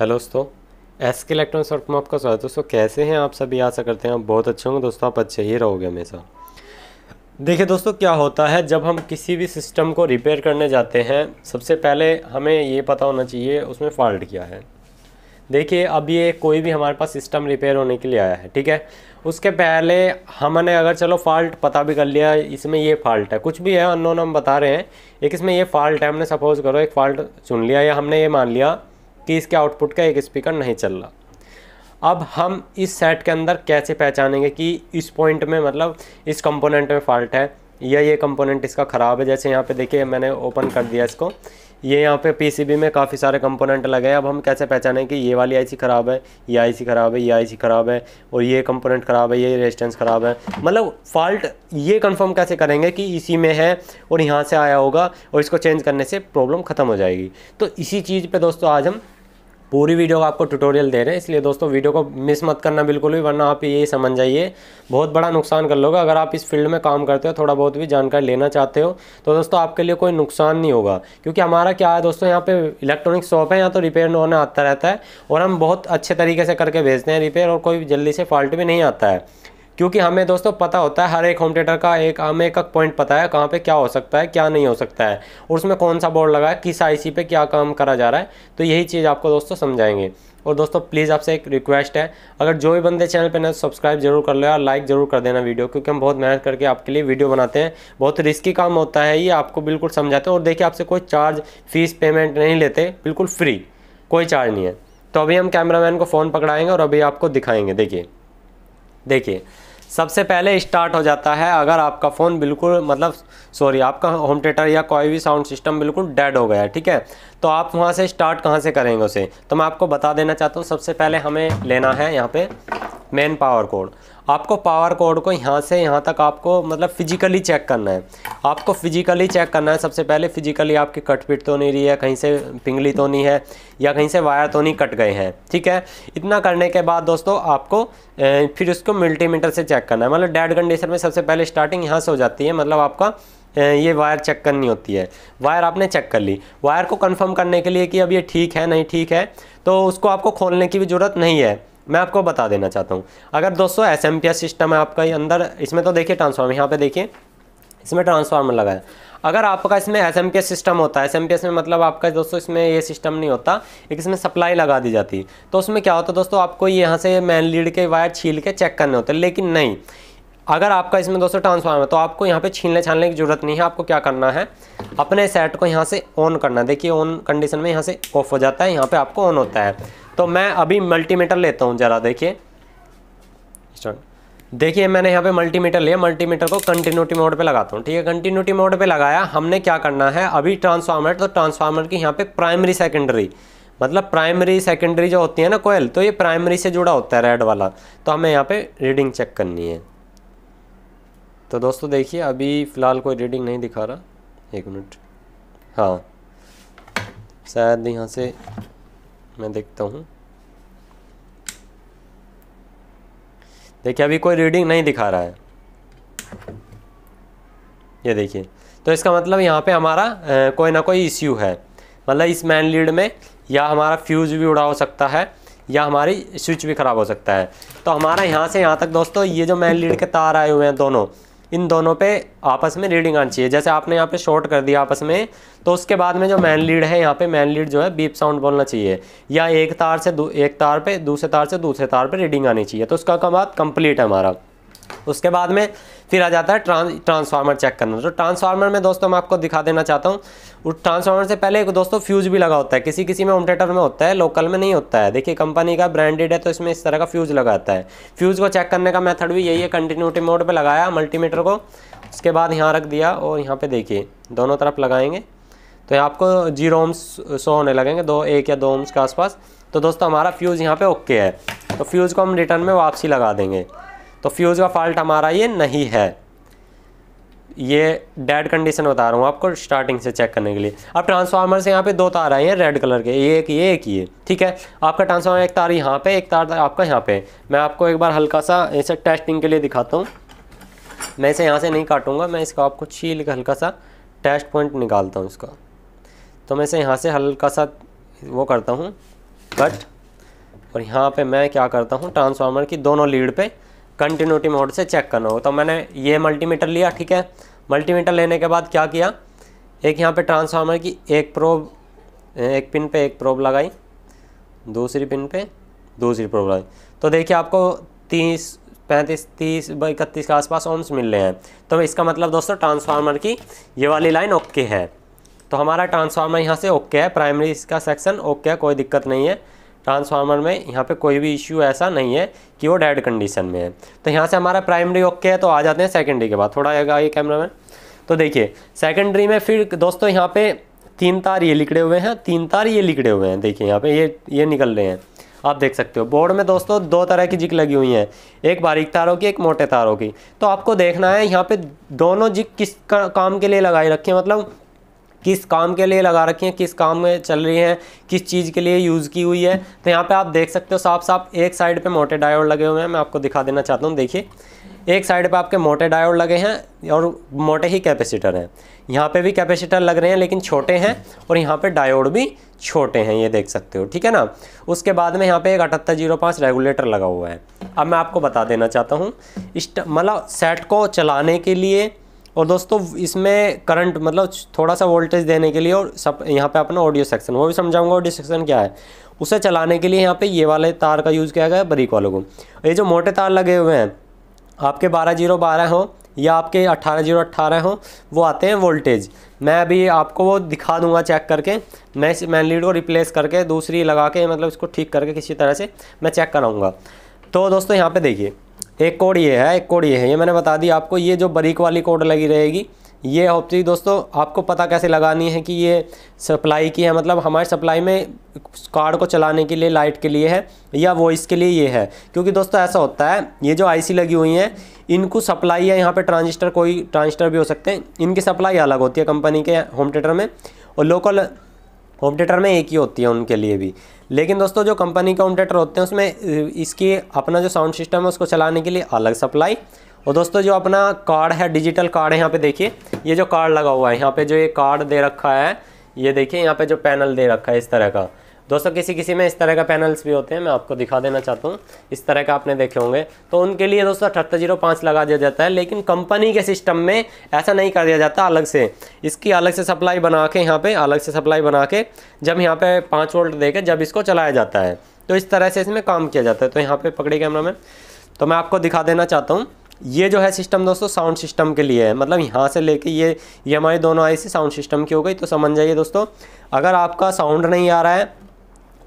hello दोस्तों S के electronic soft में आपका स्वागत है दोस्तों कैसे हैं आप सभी आशा करते हैं आप बहुत अच्छे होंगे दोस्तों आप अच्छे ही रहोगे हमेशा देखिए दोस्तों क्या होता है जब हम किसी भी सिस्टम को रिपेयर करने जाते हैं सबसे पहले हमें ये पता होना चाहिए उसमें फॉल्ट क्या है देखिए अब ये कोई भी हमारे पास सिस्टम रिपेयर होने के लिए आया है ठीक है उसके पहले हमने अगर चलो फॉल्ट पता भी कर लिया इसमें ये फॉल्ट है कुछ भी है अननोन हम बता रहे हैं एक इसमें ये फॉल्ट है हमने सपोज़ करो एक फॉल्ट चुन लिया या हमने ये मान लिया कि इसके आउटपुट का एक स्पीकर नहीं चल रहा अब हम इस सेट के अंदर कैसे पहचानेंगे कि इस पॉइंट में मतलब इस कंपोनेंट में फॉल्ट है या ये कंपोनेंट इसका ख़राब है जैसे यहाँ पे देखिए मैंने ओपन कर दिया इसको ये यहाँ पे पीसीबी में काफ़ी सारे कंपोनेंट लगे हैं अब हम कैसे पहचाने कि ये वाली आईसी ख़राब है ये आईसी ख़राब है ये आईसी ख़राब है और ये कंपोनेंट ख़राब है ये रेजिस्टेंस ख़राब है मतलब फॉल्ट ये कंफर्म कैसे करेंगे कि इसी में है और यहाँ से आया होगा और इसको चेंज करने से प्रॉब्लम ख़त्म हो जाएगी तो इसी चीज़ पर दोस्तों आज हम पूरी वीडियो का आपको ट्यूटोरियल दे रहे हैं इसलिए दोस्तों वीडियो को मिस मत करना बिल्कुल भी वरना आप ये समझ जाइए बहुत बड़ा नुकसान कर लोगे अगर आप इस फील्ड में काम करते हो थोड़ा बहुत भी जानकारी लेना चाहते हो तो दोस्तों आपके लिए कोई नुकसान नहीं होगा क्योंकि हमारा क्या है दोस्तों यहाँ पे इलेक्ट्रॉनिक शॉप है यहाँ तो रिपेयर होने आता रहता है और हम बहुत अच्छे तरीके से करके भेजते हैं रिपेयर और कोई जल्दी से फॉल्ट भी नहीं आता है क्योंकि हमें दोस्तों पता होता है हर एक होम थिएटर का एक हमें एक पॉइंट पता है कहाँ पे क्या हो सकता है क्या नहीं हो सकता है और उसमें कौन सा बोर्ड लगा है किस आईसी पे क्या काम करा जा रहा है तो यही चीज़ आपको दोस्तों समझाएंगे और दोस्तों प्लीज़ आपसे एक रिक्वेस्ट है अगर जो भी बंदे चैनल पर ना सब्सक्राइब जरूर कर लो और लाइक जरूर कर देना वीडियो क्योंकि हम बहुत मेहनत करके आपके लिए वीडियो बनाते हैं बहुत रिस्की काम होता है ये आपको बिल्कुल समझाते हैं और देखिए आपसे कोई चार्ज फीस पेमेंट नहीं लेते बिल्कुल फ्री कोई चार्ज नहीं है तो अभी हम कैमरामैन को फ़ोन पकड़ाएंगे और अभी आपको दिखाएंगे देखिए देखिए सबसे पहले स्टार्ट हो जाता है अगर आपका फ़ोन बिल्कुल मतलब सॉरी आपका होम थिएटर या कोई भी साउंड सिस्टम बिल्कुल डेड हो गया ठीक है तो आप वहाँ से स्टार्ट कहाँ से करेंगे उसे तो मैं आपको बता देना चाहता हूँ सबसे पहले हमें लेना है यहाँ पे मेन पावर कोड आपको पावर कोड को यहाँ से यहाँ तक आपको मतलब फिजिकली चेक करना है आपको फिजिकली चेक करना है सबसे पहले फिजिकली आपकी कटपिट तो नहीं रही है कहीं से पिंगली तो नहीं है या कहीं से वायर तो नहीं कट गए हैं ठीक है इतना करने के बाद दोस्तों आपको फिर उसको मल्टीमीटर से चेक करना है मतलब डेड कंडीशन में सबसे पहले स्टार्टिंग यहाँ से हो जाती है मतलब आपका ये वायर चेक करनी होती है वायर आपने चेक कर ली वायर को कंफर्म करने के लिए कि अब ये ठीक है नहीं ठीक है तो उसको आपको खोलने की भी ज़रूरत नहीं है मैं आपको बता देना चाहता हूँ अगर दोस्तों S M P S system है आपका ये अंदर इसमें तो देखिए ट्रांसफार्मर यहाँ पर देखिए इसमें ट्रांसफार्मर लगा है अगर आपका इसमें S M P S system होता है एस एम पी एस में मतलब आपका दोस्तों इसमें ये सिस्टम नहीं होता एक इसमें सप्लाई लगा दी जाती है तो उसमें क्या होता है दोस्तों आपको यहाँ से मैन लीड के वायर छील के चेक करने होते हैं लेकिन नहीं अगर आपका इसमें दोस्तों ट्रांसफार्मर है तो आपको यहाँ पे छीनने छानने की ज़रूरत नहीं है आपको क्या करना है अपने सेट को यहाँ से ऑन करना है देखिए ऑन कंडीशन में यहाँ से ऑफ हो जाता है यहाँ पे आपको ऑन होता है तो मैं अभी मल्टीमीटर लेता हूँ ज़रा देखिए देखिए मैंने यहाँ पे मल्टीमीटर लिया मल्टीमीटर को कंटिन्यूटी मोड पे लगाता हूँ ठीक है कंटिन्यूटी मोड पे लगाया हमने क्या करना है अभी ट्रांसफार्मर तो ट्रांसफार्मर की यहाँ पे प्राइमरी सेकेंडरी मतलब प्राइमरी सेकेंडरी जो होती है ना कोयल तो ये प्राइमरी से जुड़ा होता है रेड वाला तो हमें यहाँ पे रीडिंग चेक करनी है तो दोस्तों देखिए अभी फ़िलहाल कोई रीडिंग नहीं दिखा रहा एक मिनट हाँ शायद यहाँ से मैं देखता हूँ देखिए अभी कोई रीडिंग नहीं दिखा रहा है ये देखिए तो इसका मतलब यहाँ पे हमारा कोई ना कोई इश्यू है मतलब इस मैन लीड में या हमारा फ्यूज़ भी उड़ा हो सकता है या हमारी स्विच भी ख़राब हो सकता है तो हमारा यहाँ से यहाँ तक दोस्तों ये जो मैन लीड के तार आए हुए हैं दोनों इन दोनों पे आपस में रीडिंग आनी चाहिए जैसे आपने यहाँ पे शॉर्ट कर दिया आपस में तो उसके बाद में जो मैन लीड है यहाँ पे मैन लीड जो है बीप साउंड बोलना चाहिए या एक तार से एक तार पे दूसरे तार से दूसरे तार पे रीडिंग आनी चाहिए तो उसका बात कंप्लीट है हमारा उसके बाद में फिर आ जाता है ट्रांस ट्रांसफार्मर चेक करना तो ट्रांसफार्मर में दोस्तों मैं आपको दिखा देना चाहता हूँ उस ट्रांसफार्मर से पहले एक दोस्तों फ्यूज भी लगा होता है किसी किसी में ओमटेटर में होता है लोकल में नहीं होता है देखिए कंपनी का ब्रांडेड है तो इसमें इस तरह का फ्यूज लगाता है फ्यूज को चेक करने का मेथड भी यही है कंटिन्यूटी मोड पर लगाया मल्टीमीटर को उसके बाद यहाँ रख दिया और यहाँ पर देखिए दोनों तरफ लगाएंगे तो यहाँ आपको जीरो ओम्स सौ होने लगेंगे दो एक या दो ओम्स के आसपास तो दोस्तों हमारा फ्यूज़ यहाँ पे ओके है तो फ्यूज़ को हम रिटर्न में वापसी लगा देंगे तो फ्यूज़ का फॉल्ट हमारा ये नहीं है ये डेड कंडीशन बता रहा हूँ आपको स्टार्टिंग से चेक करने के लिए अब ट्रांसफार्मर से यहाँ पे दो तार आए हैं रेड कलर के ये एक ये एक ये ठीक है आपका ट्रांसफार्मर एक तार यहाँ पे एक तार आपका यहाँ पे मैं आपको एक बार हल्का सा ऐसे टेस्टिंग के लिए दिखाता हूँ मैं इसे यहाँ से नहीं काटूंगा मैं इसको आपको छील के हल्का सा टेस्ट पॉइंट निकालता हूँ इसका तो मैं इसे यहाँ से हल्का सा वो करता हूँ कट और यहाँ पर मैं क्या करता हूँ ट्रांसफार्मर की दोनों लीड पर कंटिन्यूटी मोड से चेक करना हो तो मैंने ये मल्टीमीटर लिया ठीक है मल्टीमीटर लेने के बाद क्या किया एक यहाँ पे ट्रांसफार्मर की एक प्रोब एक पिन पे एक प्रोब लगाई दूसरी पिन पे दूसरी प्रोब लगाई तो देखिए आपको तीस पैंतीस तीस बाई इकतीस के आसपास ओम्स मिल रहे हैं तो इसका मतलब दोस्तों ट्रांसफार्मर की ये वाली लाइन ओके है तो हमारा ट्रांसफार्मर यहाँ से ओके है प्राइमरी इसका सेक्शन ओके है कोई दिक्कत नहीं है ट्रांसफार्मर में यहाँ पे कोई भी इश्यू ऐसा नहीं है कि वो डेड कंडीशन में है तो यहाँ से हमारा प्राइमरी ओके है तो आ जाते हैं सेकेंडरी के बाद थोड़ा आएगा ये कैमरा में तो देखिए सेकेंडरी में फिर दोस्तों यहाँ पे तीन तार ये लिखड़े हुए हैं तीन तार ये लिखड़े हुए हैं देखिए यहाँ पे ये ये निकल रहे हैं आप देख सकते हो बोर्ड में दोस्तों दो तरह की जिक लगी हुई हैं एक बारीक तारों की एक मोटे तारों की तो आपको देखना है यहाँ पे दोनों जिक किस का, काम के लिए लगाई रखी है मतलब किस काम के लिए लगा रखी हैं किस काम में चल रही हैं किस चीज़ के लिए यूज़ की हुई है तो यहाँ पे आप देख सकते हो साफ साफ एक साइड पे मोटे डायोड लगे हुए हैं मैं आपको दिखा देना चाहता हूँ देखिए एक साइड पे आपके मोटे डायोड लगे हैं और मोटे ही कैपेसिटर हैं यहाँ पे भी कैपेसिटर लग रहे हैं लेकिन छोटे हैं और यहाँ पे डायोड भी छोटे हैं ये देख सकते हो ठीक है ना उसके बाद में यहाँ पे एक अठहत्तर जीरो पाँच रेगुलेटर लगा हुआ है अब मैं आपको बता देना चाहता हूँ इस मतलब सेट को चलाने के लिए और दोस्तों इसमें करंट मतलब थोड़ा सा वोल्टेज देने के लिए और सब यहाँ पे अपना ऑडियो सेक्शन वो भी समझाऊंगा ऑडियो सेक्शन क्या है उसे चलाने के लिए यहाँ पे ये वाले तार का यूज़ किया गया है बरीक वालों को ये जो मोटे तार लगे हुए हैं आपके बारह जीरो बारह हों या आपके अट्ठारह जीरो अट्ठारह हों वो आते हैं वोल्टेज मैं अभी आपको वो दिखा दूंगा चेक करके मैं इस मैन लीड को रिप्लेस करके दूसरी लगा के मतलब इसको ठीक करके किसी तरह से मैं चेक कराऊँगा तो दोस्तों यहाँ पर देखिए एक कोड ये है एक कोड ये है ये मैंने बता दी आपको ये जो बरीक वाली कोड लगी रहेगी ये होती दोस्तों आपको पता कैसे लगानी है कि ये सप्लाई की है मतलब हमारे सप्लाई में कार्ड को चलाने के लिए लाइट के लिए है या वॉइस के लिए ये है क्योंकि दोस्तों ऐसा होता है ये जो आईसी लगी हुई हैं इनको सप्लाई है यहाँ पे ट्रांजिस्टर कोई ट्रांजिस्टर भी हो सकते हैं इनकी सप्लाई अलग होती है कंपनी के होम थिएटर में और लोकल होम थिएटर में एक ही होती है उनके लिए भी लेकिन दोस्तों जो कंपनी के होम थिएटर होते हैं उसमें इसकी अपना जो साउंड सिस्टम है उसको चलाने के लिए अलग सप्लाई और दोस्तों जो अपना कार्ड है डिजिटल कार्ड है यहाँ पे देखिए ये जो कार्ड लगा हुआ है यहाँ पे जो ये कार्ड दे रखा है ये देखिए यहाँ पे जो पैनल दे रखा है इस तरह का दोस्तों किसी किसी में इस तरह का पैनल्स भी होते हैं मैं आपको दिखा देना चाहता हूँ इस तरह का आपने देखे होंगे तो उनके लिए दोस्तों अठहत्तर जीरो पाँच लगा दिया जाता है लेकिन कंपनी के सिस्टम में ऐसा नहीं कर दिया जाता अलग से इसकी अलग से सप्लाई बना के यहाँ पर अलग से सप्लाई बना के जब यहाँ पर पाँच वोल्ट दे के जब इसको चलाया जाता है तो इस तरह से इसमें काम किया जाता है तो यहाँ पर पकड़े कैमरा में तो मैं आपको दिखा देना चाहता हूँ ये जो है सिस्टम दोस्तों साउंड सिस्टम के लिए है मतलब यहाँ से लेके ये ये हमारी दोनों आई सी साउंड सिस्टम की हो गई तो समझ जाइए दोस्तों अगर आपका साउंड नहीं आ रहा है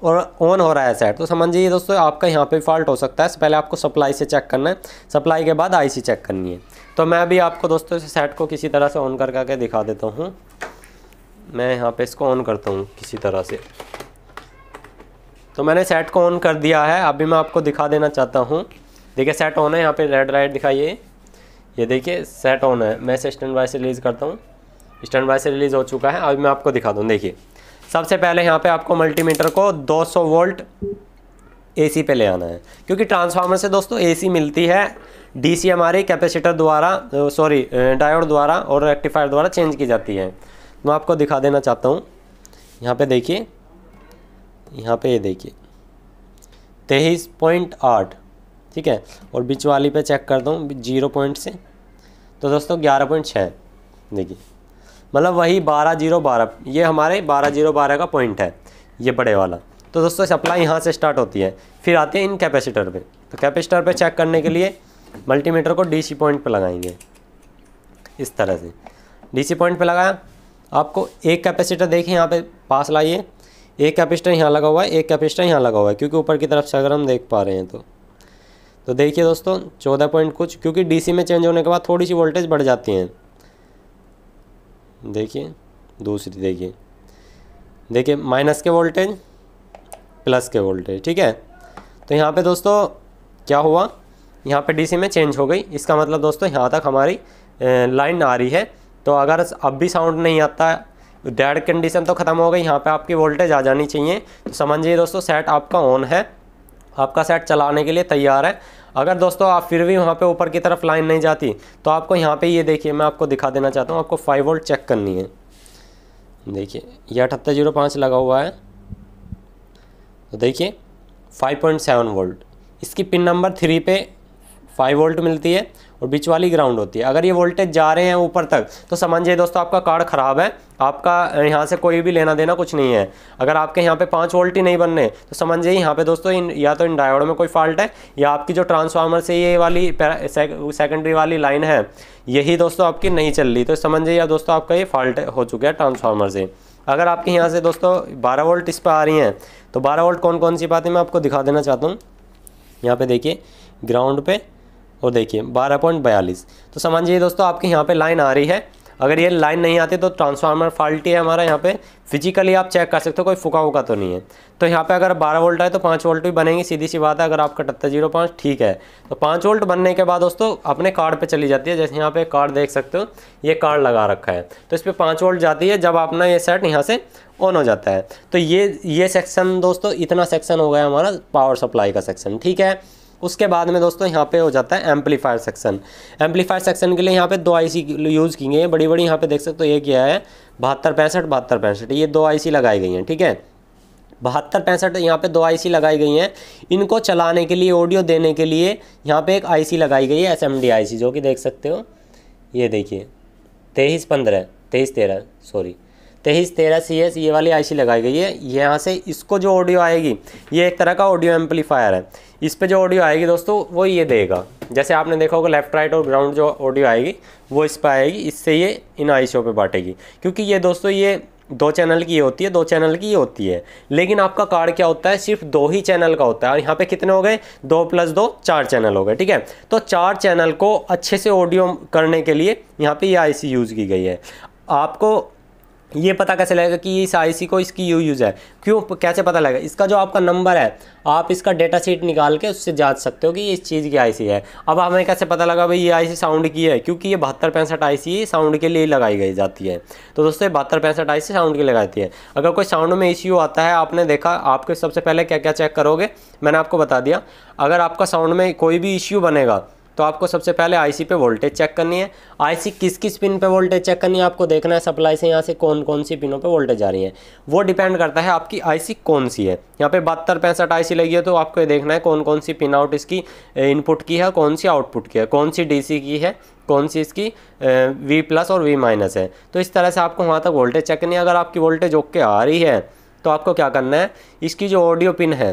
और ऑन हो रहा है सेट तो समझिए दोस्तों आपका यहाँ पे फॉल्ट हो सकता है पहले आपको सप्लाई से चेक करना है सप्लाई के बाद आईसी चेक करनी है तो मैं भी आपको दोस्तों इस सेट को किसी तरह से ऑन कर करके दिखा देता हूँ मैं यहाँ पे इसको ऑन करता हूँ किसी तरह से तो मैंने सेट को ऑन कर दिया है अभी मैं आपको दिखा देना चाहता हूँ देखिए सेट ऑन है यहाँ पर रेड लाइट दिखाइए ये देखिए सेट ऑन है मैं इसे स्टैंड बाय से रिलीज़ करता हूँ स्टैंड बाय से रिलीज़ हो चुका है अभी मैं आपको दिखा दूँ देखिए सबसे पहले यहाँ पे आपको मल्टीमीटर को 200 वोल्ट ए पे ले आना है क्योंकि ट्रांसफार्मर से दोस्तों ए मिलती है डीसी हमारी कैपेसिटर द्वारा सॉरी डायोड द्वारा और रेक्टिफायर द्वारा चेंज की जाती है मैं आपको दिखा देना चाहता हूँ यहाँ पे देखिए यहाँ पे ये देखिए तेईस पॉइंट आठ ठीक है और बीच वाली पे चेक कर दूँ जीरो पॉइंट से तो दोस्तों ग्यारह पॉइंट छः देखिए मतलब वही बारह जीरो बारह ये हमारे बारह जीरो बारह का पॉइंट है ये बड़े वाला तो दोस्तों सप्लाई यहाँ से स्टार्ट होती है फिर आते हैं इन कैपेसिटर पे तो कैपेसिटर पे चेक करने के लिए मल्टीमीटर को डीसी पॉइंट पे लगाएंगे इस तरह से डीसी पॉइंट पे लगाया आपको एक कैपेसिटर देखिए यहाँ पे पास लाइए एक कैपेसिटर यहाँ लगा हुआ है एक कैपेसिटर यहाँ लगा हुआ है क्योंकि ऊपर की तरफ से अगर हम देख पा रहे हैं तो तो देखिए दोस्तों चौदह पॉइंट कुछ क्योंकि डी में चेंज होने के बाद थोड़ी सी वोल्टेज बढ़ जाती है देखिए दूसरी देखिए देखिए माइनस के वोल्टेज प्लस के वोल्टेज ठीक है तो यहाँ पे दोस्तों क्या हुआ यहाँ पे डीसी में चेंज हो गई इसका मतलब दोस्तों यहाँ तक हमारी लाइन आ रही है तो अगर अब भी साउंड नहीं आता डेड कंडीशन तो ख़त्म हो गई यहाँ पे आपकी वोल्टेज आ जानी चाहिए तो समझिए दोस्तों सेट आपका ऑन है आपका सेट चलाने के लिए तैयार है अगर दोस्तों आप फिर भी वहाँ पे ऊपर की तरफ लाइन नहीं जाती तो आपको यहाँ पे ये देखिए मैं आपको दिखा देना चाहता हूँ आपको फाइव वोल्ट चेक करनी है देखिए ये अठहत्तर जीरो पाँच लगा हुआ है तो देखिए फाइव पॉइंट सेवन वोल्ट इसकी पिन नंबर थ्री पे फाइव वोल्ट मिलती है और बीच वाली ग्राउंड होती है अगर ये वोल्टेज जा रहे हैं ऊपर तक तो समझिए दोस्तों आपका कार्ड ख़राब है आपका यहाँ से कोई भी लेना देना कुछ नहीं है अगर आपके यहाँ पे पाँच वोल्ट ही नहीं बनने तो समझिए यहाँ पे दोस्तों इन या तो इन डायोड में कोई फॉल्ट है या आपकी जो ट्रांसफार्मर से ये वाली सेकेंडरी वाली लाइन है यही दोस्तों आपकी नहीं चल रही तो समझिए या दोस्तों आपका ये फॉल्ट हो चुका है ट्रांसफार्मर से अगर आपके यहाँ से दोस्तों बारह वोल्ट इस पर आ रही हैं तो बारह वोल्ट कौन कौन सी बातें मैं आपको दिखा देना चाहता हूँ यहाँ पर देखिए ग्राउंड पे और देखिए बारह पॉइंट बयालीस तो समझिए दोस्तों आपके यहाँ पे लाइन आ रही है अगर ये लाइन नहीं आती तो ट्रांसफार्मर फॉल्टी है हमारा यहाँ पे फिजिकली आप चेक कर सकते हो कोई फुका वुका तो नहीं है तो यहाँ पे अगर 12 वोल्ट है तो 5 वोल्ट भी बनेंगी सीधी सी बात है अगर आपका टत्ता जीरो पाँच ठीक है तो 5 वोल्ट बनने के बाद दोस्तों अपने कार्ड पे चली जाती है जैसे यहाँ पे कार्ड देख सकते हो ये कार्ड लगा रखा है तो इस पर पाँच वोल्ट जाती है जब अपना ये सेट यहाँ से ऑन हो जाता है तो ये ये सेक्शन दोस्तों इतना सेक्शन हो गया हमारा पावर सप्लाई का सेक्शन ठीक है उसके बाद में दोस्तों यहाँ पे हो जाता है एम्पलीफायर सेक्शन एम्पलीफायर सेक्शन के लिए यहाँ पे दो आईसी यूज़ की गई हैं बड़ी बड़ी यहाँ पे देख सकते हो ये क्या है बहत्तर पैंसठ बहत्तर पैंसठ ये दो आईसी लगाई गई हैं ठीक है बहत्तर पैंसठ यहाँ पे दो आईसी लगाई गई हैं इनको चलाने के लिए ऑडियो देने के लिए यहाँ पे एक आई लगाई गई है एस एम जो कि देख सकते हो ये देखिए तेईस पंद्रह तेईस तेरह सॉरी तेईस तेरह सी एस ये वाली आईसी लगाई गई है यहाँ से इसको जो ऑडियो आएगी ये एक तरह का ऑडियो एम्पलीफायर है इस पर जो ऑडियो आएगी दोस्तों वो ये देगा जैसे आपने देखा होगा लेफ्ट राइट और ग्राउंड जो ऑडियो आएगी वो इस पर आएगी इससे ये इन आई शो पर बांटेगी क्योंकि ये दोस्तों ये दो चैनल की ये होती है दो चैनल की ये होती है लेकिन आपका कार्ड क्या होता है सिर्फ दो ही चैनल का होता है और यहाँ पे कितने हो गए दो प्लस दो चार चैनल हो गए ठीक है तो चार चैनल को अच्छे से ऑडियो करने के लिए यहाँ पे ये आईसी यूज़ की गई है आपको ये पता कैसे लगेगा कि इस आईसी को इसकी यू यूज़ है क्यों कैसे पता लगेगा इसका जो आपका नंबर है आप इसका डेटा शीट निकाल के उससे जांच सकते हो कि ये इस चीज़ की आईसी है अब हमें कैसे पता लगा भाई ये आईसी साउंड की है क्योंकि ये बहत्तर पैंसठ आई साउंड के लिए लगाई गई जाती है तो दोस्तों ये बहत्तर पैंसठ आई साउंड की लगाती है अगर कोई साउंड में इश्यू आता है आपने देखा आपके सबसे पहले क्या क्या चेक करोगे मैंने आपको बता दिया अगर आपका साउंड में कोई भी इश्यू बनेगा तो आपको सबसे पहले आईसी पे वोल्टेज चेक करनी है आईसी किस किस पिन पे वोल्टेज चेक करनी है आपको देखना है सप्लाई से यहाँ से कौन कौन सी पिनों पे वोल्टेज आ रही है वो डिपेंड करता है आपकी आईसी कौन सी है यहाँ पे बहत्तर पैंसठ आई लगी है तो आपको देखना है कौन कौन सी पिन आउट इसकी इनपुट की है कौन सी आउटपुट की है कौन सी डी की है कौन सी इसकी वी प्लस और वी माइनस है तो इस तरह से आपको वहाँ तक वोल्टेज चेक करनी है अगर आपकी वोल्टेज ओके आ रही है तो आपको क्या करना है इसकी जो ऑडियो पिन है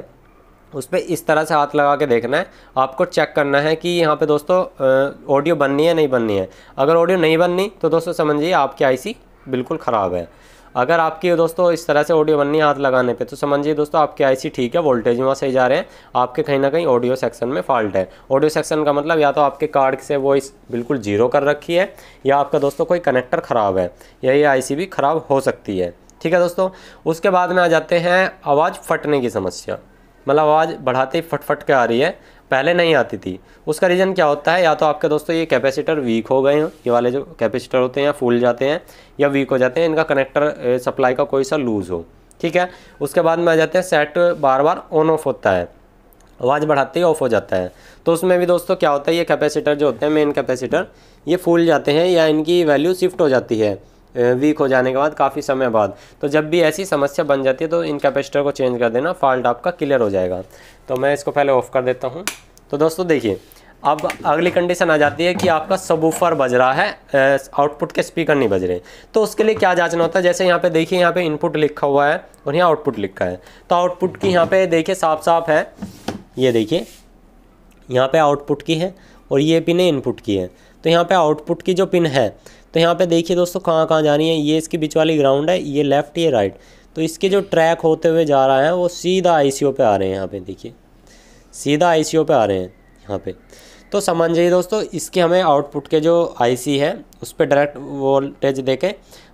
उस पर इस तरह से हाथ लगा के देखना है आपको चेक करना है कि यहाँ पे दोस्तों ऑडियो बननी है नहीं बननी है अगर ऑडियो नहीं बननी तो दोस्तों समझिए आपकी आईसी बिल्कुल ख़राब है अगर आपकी दोस्तों इस तरह से ऑडियो बननी है हाथ लगाने पे तो समझिए दोस्तों आपकी आईसी ठीक है वोल्टेज वहाँ सही जा रहे हैं आपके कहीं ना कहीं ऑडियो सेक्शन में फॉल्ट है ऑडियो सेक्शन का मतलब या तो आपके कार्ड से वॉइस बिल्कुल जीरो कर रखी है या आपका दोस्तों कोई कनेक्टर ख़राब है या ये आई भी ख़राब हो सकती है ठीक है दोस्तों उसके बाद में आ जाते हैं आवाज़ फटने की समस्या मतलब आवाज़ बढ़ाते ही फटफट के आ रही है पहले नहीं आती थी उसका रीज़न क्या होता है या तो आपके दोस्तों ये कैपेसिटर वीक हो गए हैं ये वाले जो कैपेसिटर होते हैं फूल जाते हैं या वीक हो जाते हैं इनका कनेक्टर सप्लाई का कोई सा लूज़ हो ठीक है उसके बाद में आ जाते हैं सेट बार बार ऑन ऑफ होता है आवाज़ बढ़ाते ही ऑफ हो जाता है तो उसमें भी दोस्तों क्या होता है ये कैपेसिटर जो होते हैं मेन कैपेसिटर ये फूल जाते हैं या इनकी वैल्यू शिफ्ट हो जाती है वीक हो जाने के बाद काफ़ी समय बाद तो जब भी ऐसी समस्या बन जाती है तो इन कैपेसिटर को चेंज कर देना फॉल्ट आपका क्लियर हो जाएगा तो मैं इसको पहले ऑफ़ कर देता हूँ तो दोस्तों देखिए अब अगली कंडीशन आ जाती है कि आपका सबूफर बज रहा है आउटपुट के स्पीकर नहीं बज रहे तो उसके लिए क्या जांचना होता है जैसे यहाँ पे देखिए यहाँ पे इनपुट लिखा हुआ है और यहाँ आउटपुट लिखा है तो आउटपुट की यहाँ पे देखिए साफ साफ है ये देखिए यहाँ पे आउटपुट की है और ये पिन इनपुट की है तो यहाँ पर आउटपुट की जो पिन है तो यहाँ पे देखिए दोस्तों कहाँ कहाँ जानी है ये इसकी बीच वाली ग्राउंड है ये लेफ़्ट ये राइट तो इसके जो ट्रैक होते हुए जा रहा है वो सीधा आई पे आ रहे हैं यहाँ पर देखिए सीधा आई पे आ रहे हैं यहाँ पर तो समझ जाइए दोस्तों इसके हमें आउटपुट के जो सी है उस पर डायरेक्ट वोल्टेज देखें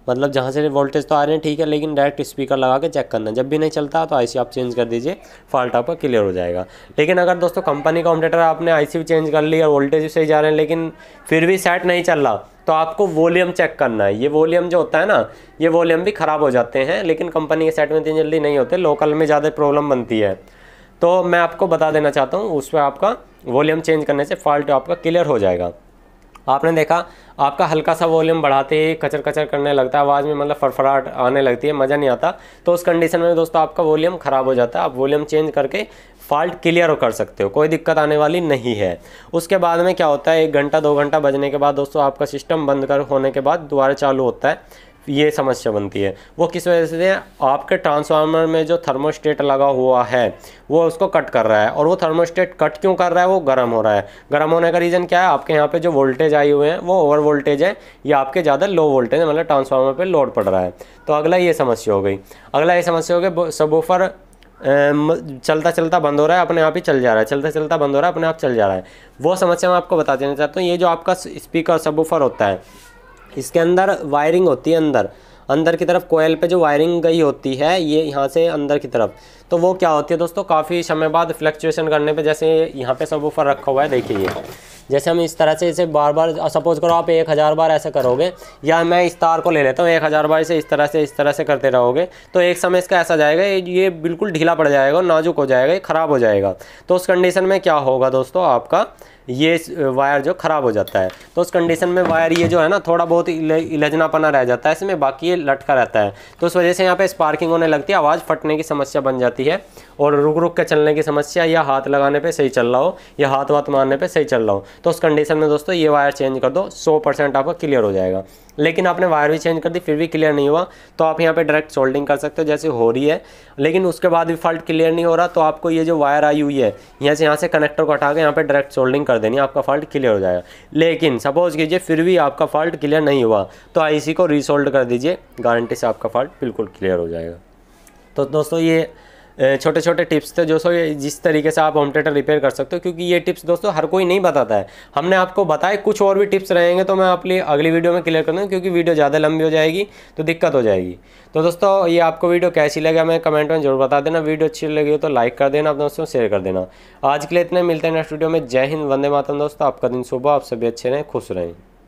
मतलब जहाँ से वोल्टेज तो आ रहे हैं ठीक है लेकिन डायरेक्ट स्पीकर लगा के चेक करना जब भी नहीं चलता तो आईसी आप चेंज कर दीजिए फॉल्ट आपका क्लियर हो जाएगा लेकिन अगर दोस्तों कंपनी का ऑमडेटर आपने आईसी भी चेंज कर लिया और वोल्टेज भी सही जा रहे हैं लेकिन फिर भी सेट नहीं चल रहा तो आपको वॉल्यूम चेक करना है ये वॉल्यूम जो होता है ना ये वॉल्यूम भी ख़राब हो जाते हैं लेकिन कंपनी के सेट में इतनी जल्दी नहीं होते लोकल में ज़्यादा प्रॉब्लम बनती है तो मैं आपको बता देना चाहता हूँ उस पर आपका वॉल्यूम चेंज करने से फॉल्ट आपका क्लियर हो जाएगा आपने देखा आपका हल्का सा वॉल्यूम बढ़ाते ही कचर कचर करने लगता है आवाज़ में मतलब फड़फड़ाहट आने लगती है मज़ा नहीं आता तो उस कंडीशन में दोस्तों आपका वॉल्यूम ख़राब हो जाता है आप वॉल्यूम चेंज करके फॉल्ट क्लियर कर सकते हो कोई दिक्कत आने वाली नहीं है उसके बाद में क्या होता है एक घंटा दो घंटा बजने के बाद दोस्तों आपका सिस्टम बंद कर होने के बाद दोबारा चालू होता है ये समस्या बनती है वो किस वजह से आपके ट्रांसफार्मर में जो थर्मोस्टेट लगा हुआ है वो उसको कट कर रहा है और वो थर्मोस्टेट कट क्यों कर रहा है वो गर्म हो रहा है गर्म होने का रीज़न क्या है आपके यहाँ पे जो वोल्टेज आए हुए हैं वो ओवर वोल्टेज है या आपके ज़्यादा लो वोल्टेज है मतलब ट्रांसफार्मर पर लोड पड़ रहा है तो अगला ये समस्या हो गई अगला ये समस्या हो गई सब चलता चलता बंद हो रहा है अपने आप ही चल जा रहा है चलता चलता बंद हो रहा है अपने आप चल जा रहा है वो समस्या मैं आपको बता देना चाहता हूँ ये जो आपका स्पीकर सबवूफर होता है इसके अंदर वायरिंग होती है अंदर अंदर की तरफ कोयल पे जो वायरिंग गई होती है ये यहाँ से अंदर की तरफ तो वो क्या होती है दोस्तों काफ़ी समय बाद फ्लक्चुएशन करने पे जैसे यहाँ पे सब ऊपर रखा हुआ है देखिए जैसे हम इस तरह से इसे बार बार सपोज करो आप एक हज़ार बार ऐसे करोगे या मैं इस तार को ले लेता हूँ एक हज़ार बार इसे इस तरह से इस तरह से करते रहोगे तो एक समय इसका ऐसा जाएगा ये बिल्कुल ढीला पड़ जाएगा नाजुक हो जाएगा ये ख़राब हो जाएगा तो उस कंडीशन में क्या होगा दोस्तों आपका ये वायर जो ख़राब हो जाता है तो उस कंडीशन में वायर ये जो है ना थोड़ा बहुत इलझनापना रह जाता है इसमें बाकी ये लटका रहता है तो उस वजह से यहाँ पर स्पार्किंग होने लगती है आवाज़ फटने की समस्या बन जाती है और रुक रुक के चलने की समस्या या हाथ लगाने पर सही चल रहा हो या हाथ वाथ मारने पर सही चल रहा हो तो उस कंडीशन में दोस्तों ये वायर चेंज कर दो सौ आपका क्लियर हो जाएगा लेकिन आपने वायर भी चेंज कर दी फिर भी क्लियर नहीं हुआ तो आप यहाँ पे डायरेक्ट सोल्डिंग कर सकते हो जैसे हो रही है लेकिन उसके बाद भी फॉल्ट क्लियर नहीं हो रहा तो आपको ये जो वायर आई हुई है यहाँ से यहाँ से कनेक्टर को हटा के यहाँ पे डायरेक्ट सोल्डिंग कर देनी आपका फॉल्ट क्लियर हो जाएगा लेकिन सपोज कीजिए फिर भी आपका फॉल्ट क्लियर नहीं हुआ तो आई को रिसोल्ड कर दीजिए गारंटी से आपका फॉल्ट बिल्कुल क्लियर हो जाएगा तो दोस्तों ये छोटे छोटे टिप्स थे जो सो जिस तरीके से आप होम थिएटर रिपेयर कर सकते हो क्योंकि ये टिप्स दोस्तों हर कोई नहीं बताता है हमने आपको बताए कुछ और भी टिप्स रहेंगे तो मैं अपनी अगली वीडियो में क्लियर कर दूँगा क्योंकि वीडियो ज़्यादा लंबी हो जाएगी तो दिक्कत हो जाएगी तो दोस्तों ये आपको वीडियो कैसी लगे हमें कमेंट में जरूर बता देना वीडियो अच्छी लगी तो लाइक कर देना आप दोस्तों शेयर कर देना आज के लिए इतने मिलते हैं नेक्स्ट वीडियो में जय हिंद वंदे मातरम दोस्तों आपका दिन सुबह आप सभी अच्छे रहें खुश रहें